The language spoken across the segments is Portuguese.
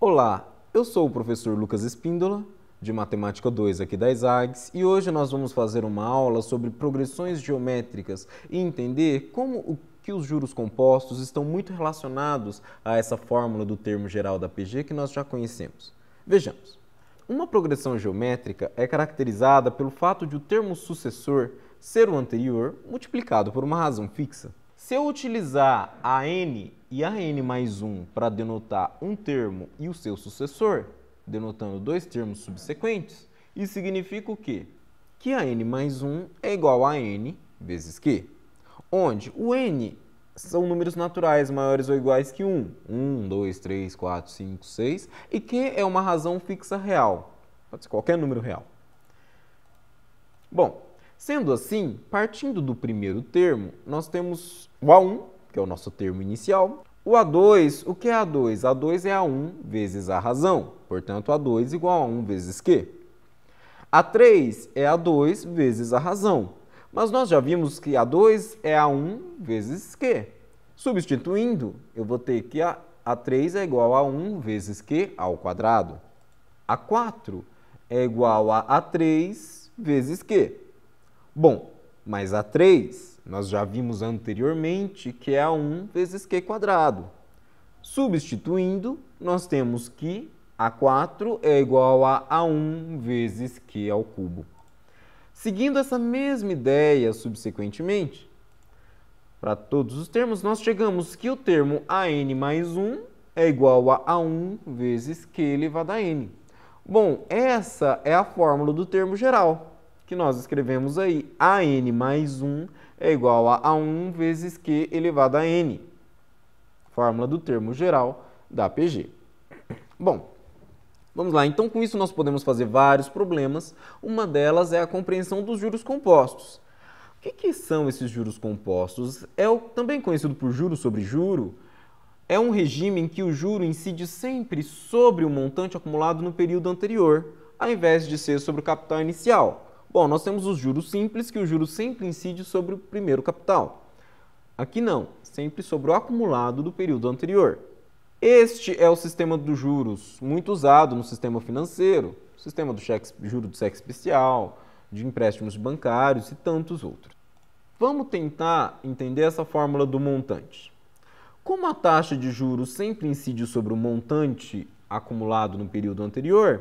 Olá, eu sou o professor Lucas Espíndola, de Matemática 2 aqui da ISAGS, e hoje nós vamos fazer uma aula sobre progressões geométricas e entender como o que os juros compostos estão muito relacionados a essa fórmula do termo geral da PG que nós já conhecemos. Vejamos. Uma progressão geométrica é caracterizada pelo fato de o termo sucessor ser o anterior multiplicado por uma razão fixa. Se eu utilizar a n e a n mais 1 para denotar um termo e o seu sucessor, denotando dois termos subsequentes, isso significa o quê? Que a n mais 1 é igual a n vezes q, onde o n são números naturais maiores ou iguais que 1. 1, 2, 3, 4, 5, 6. E Q é uma razão fixa real. Pode ser qualquer número real. Bom, Sendo assim, partindo do primeiro termo, nós temos o A1, que é o nosso termo inicial, o A2, o que é A2? A2 é A1 vezes a razão, portanto A2 igual a 1 vezes Q. A3 é A2 vezes a razão, mas nós já vimos que A2 é A1 vezes Q. Substituindo, eu vou ter que a, 3 é igual a 1 vezes Q ao quadrado. A4 é igual a A3 vezes Q. Bom, mas A3 nós já vimos anteriormente que é A1 vezes Q quadrado. Substituindo, nós temos que A4 é igual a A1 vezes Q ao cubo. Seguindo essa mesma ideia subsequentemente, para todos os termos, nós chegamos que o termo AN mais 1 é igual a A1 vezes Q elevado a N. Bom, essa é a fórmula do termo geral que nós escrevemos aí. AN mais 1 é igual a A1 vezes Q elevado a N. Fórmula do termo geral da PG. Bom, vamos lá. Então, com isso, nós podemos fazer vários problemas. Uma delas é a compreensão dos juros compostos. O que, que são esses juros compostos? É o, também conhecido por juro sobre juro. É um regime em que o juro incide sempre sobre o montante acumulado no período anterior, ao invés de ser sobre o capital inicial. Bom, nós temos os juros simples, que o juro sempre incide sobre o primeiro capital. Aqui não, sempre sobre o acumulado do período anterior. Este é o sistema dos juros, muito usado no sistema financeiro, sistema do cheque, juro do cheque especial, de empréstimos bancários e tantos outros. Vamos tentar entender essa fórmula do montante. Como a taxa de juros sempre incide sobre o montante acumulado no período anterior,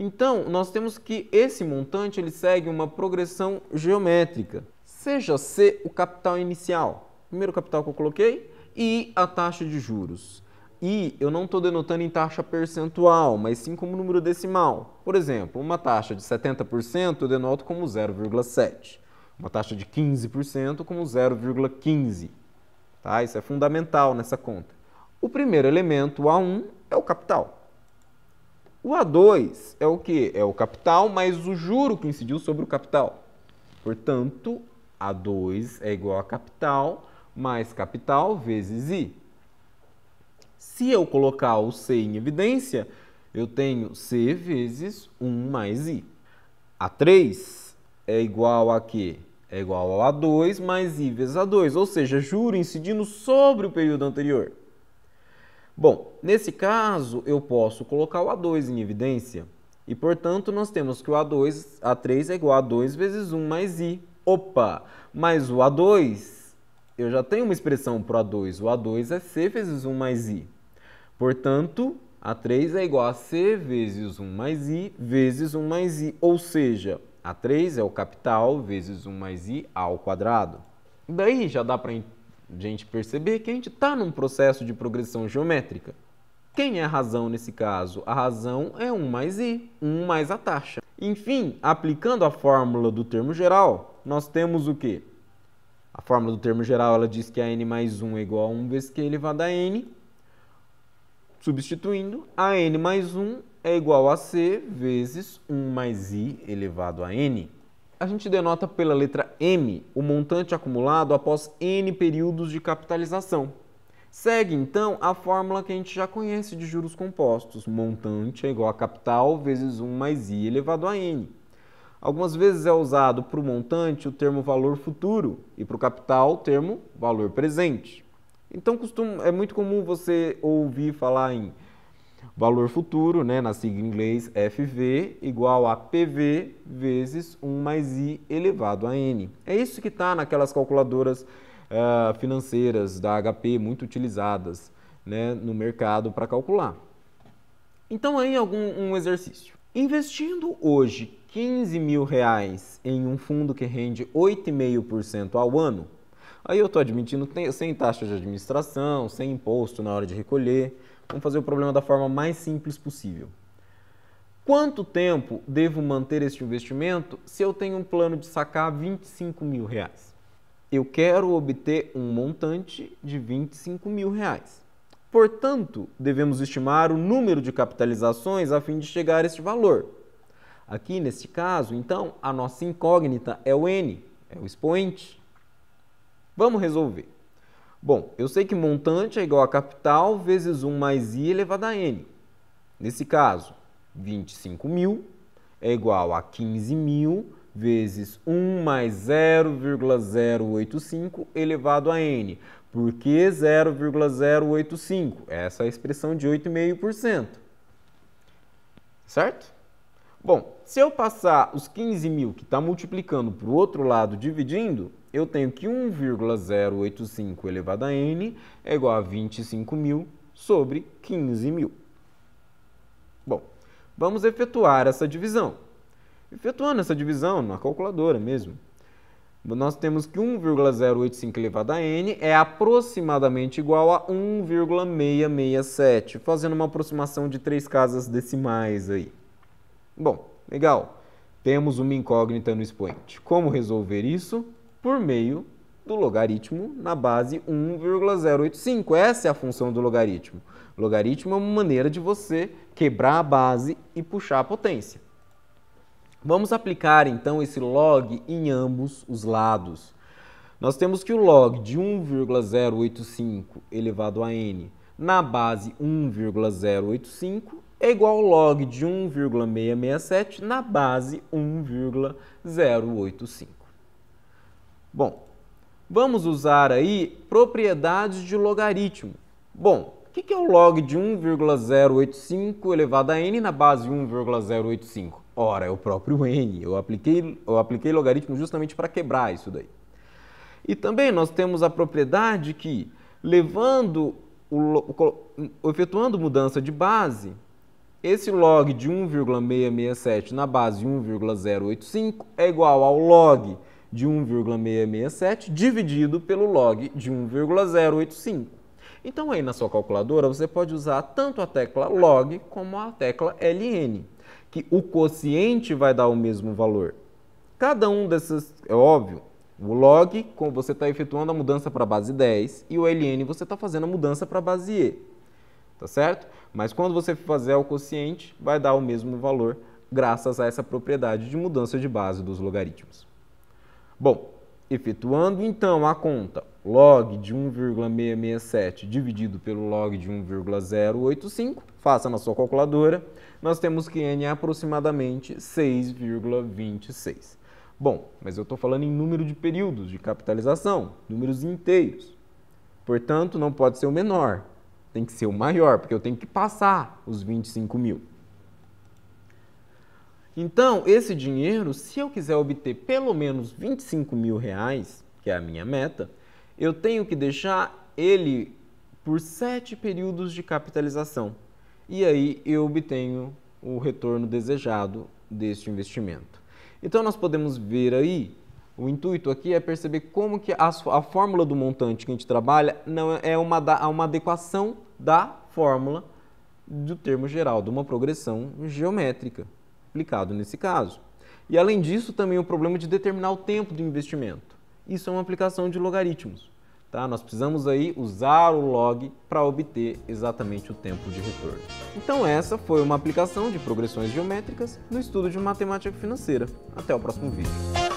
então, nós temos que esse montante ele segue uma progressão geométrica. Seja C o capital inicial, primeiro capital que eu coloquei, e a taxa de juros. E eu não estou denotando em taxa percentual, mas sim como número decimal. Por exemplo, uma taxa de 70% eu denoto como 0,7. Uma taxa de 15% como 0,15. Tá? Isso é fundamental nessa conta. O primeiro elemento, A1, é o capital. O A2 é o que? É o capital mais o juro que incidiu sobre o capital. Portanto, A2 é igual a capital mais capital vezes I. Se eu colocar o C em evidência, eu tenho C vezes 1 mais I. A3 é igual a quê? É igual ao A2 mais I vezes A2, ou seja, juro incidindo sobre o período anterior. Bom, nesse caso eu posso colocar o A2 em evidência e, portanto, nós temos que o A2, A3 é igual a 2 vezes 1 mais I. Opa! Mas o A2, eu já tenho uma expressão para o A2. O A2 é C vezes 1 mais I. Portanto, A3 é igual a C vezes 1 mais I vezes 1 mais I. Ou seja, A3 é o capital vezes 1 mais I ao quadrado. Daí já dá para a gente perceber que a gente está num processo de progressão geométrica. Quem é a razão nesse caso? A razão é 1 mais i, 1 mais a taxa. Enfim, aplicando a fórmula do termo geral, nós temos o quê? A fórmula do termo geral ela diz que a n mais 1 é igual a 1 vezes q elevado a n. Substituindo, a n mais 1 é igual a c vezes 1 mais i elevado a n a gente denota pela letra M o montante acumulado após N períodos de capitalização. Segue então a fórmula que a gente já conhece de juros compostos. Montante é igual a capital vezes 1 mais i elevado a n. Algumas vezes é usado para o montante o termo valor futuro e para o capital o termo valor presente. Então é muito comum você ouvir falar em Valor futuro, né, na sigla em inglês FV, igual a PV vezes 1 mais I elevado a N. É isso que está naquelas calculadoras uh, financeiras da HP, muito utilizadas né, no mercado para calcular. Então aí algum, um exercício. Investindo hoje 15 mil reais em um fundo que rende 8,5% ao ano, aí eu estou admitindo sem taxa de administração, sem imposto na hora de recolher, Vamos fazer o problema da forma mais simples possível. Quanto tempo devo manter este investimento se eu tenho um plano de sacar 25 mil reais? Eu quero obter um montante de 25 mil reais. Portanto, devemos estimar o número de capitalizações a fim de chegar a este valor. Aqui, neste caso, então, a nossa incógnita é o N, é o expoente. Vamos resolver. Bom, eu sei que montante é igual a capital vezes 1 mais i elevado a n. Nesse caso, 25 mil é igual a 15 mil vezes 1 mais 0,085 elevado a n. Por que 0,085? Essa é a expressão de 8,5%. Certo? Bom, se eu passar os 15 mil que está multiplicando para o outro lado dividindo, eu tenho que 1,085 elevado a n é igual a 25.000 sobre 15.000. Bom, vamos efetuar essa divisão. Efetuando essa divisão na calculadora mesmo, nós temos que 1,085 elevado a n é aproximadamente igual a 1,667, fazendo uma aproximação de três casas decimais aí. Bom, legal. Temos uma incógnita no expoente. Como resolver isso? por meio do logaritmo na base 1,085. Essa é a função do logaritmo. Logaritmo é uma maneira de você quebrar a base e puxar a potência. Vamos aplicar então esse log em ambos os lados. Nós temos que o log de 1,085 elevado a n na base 1,085 é igual ao log de 1,667 na base 1,085. Bom, vamos usar aí propriedades de logaritmo. Bom, o que é o log de 1,085 elevado a n na base 1,085? Ora, é o próprio n. Eu apliquei, eu apliquei logaritmo justamente para quebrar isso daí. E também nós temos a propriedade que, levando o, o, efetuando mudança de base, esse log de 1,667 na base 1,085 é igual ao log de 1,667 dividido pelo log de 1,085. Então aí na sua calculadora você pode usar tanto a tecla log como a tecla ln, que o quociente vai dar o mesmo valor. Cada um desses, é óbvio, o log como você está efetuando a mudança para a base 10 e o ln você está fazendo a mudança para a base e, tá certo? Mas quando você fizer o quociente vai dar o mesmo valor graças a essa propriedade de mudança de base dos logaritmos. Bom, efetuando então a conta log de 1,667 dividido pelo log de 1,085, faça na sua calculadora, nós temos que n é aproximadamente 6,26. Bom, mas eu estou falando em número de períodos de capitalização, números inteiros. Portanto, não pode ser o menor, tem que ser o maior, porque eu tenho que passar os 25 mil. Então, esse dinheiro, se eu quiser obter pelo menos 25 mil reais, que é a minha meta, eu tenho que deixar ele por sete períodos de capitalização. E aí eu obtenho o retorno desejado deste investimento. Então nós podemos ver aí, o intuito aqui é perceber como que a, a fórmula do montante que a gente trabalha não é, é uma, da, uma adequação da fórmula do termo geral, de uma progressão geométrica aplicado nesse caso. E além disso, também o problema de determinar o tempo do investimento. Isso é uma aplicação de logaritmos. Tá? Nós precisamos aí usar o log para obter exatamente o tempo de retorno. Então essa foi uma aplicação de progressões geométricas no estudo de matemática financeira. Até o próximo vídeo.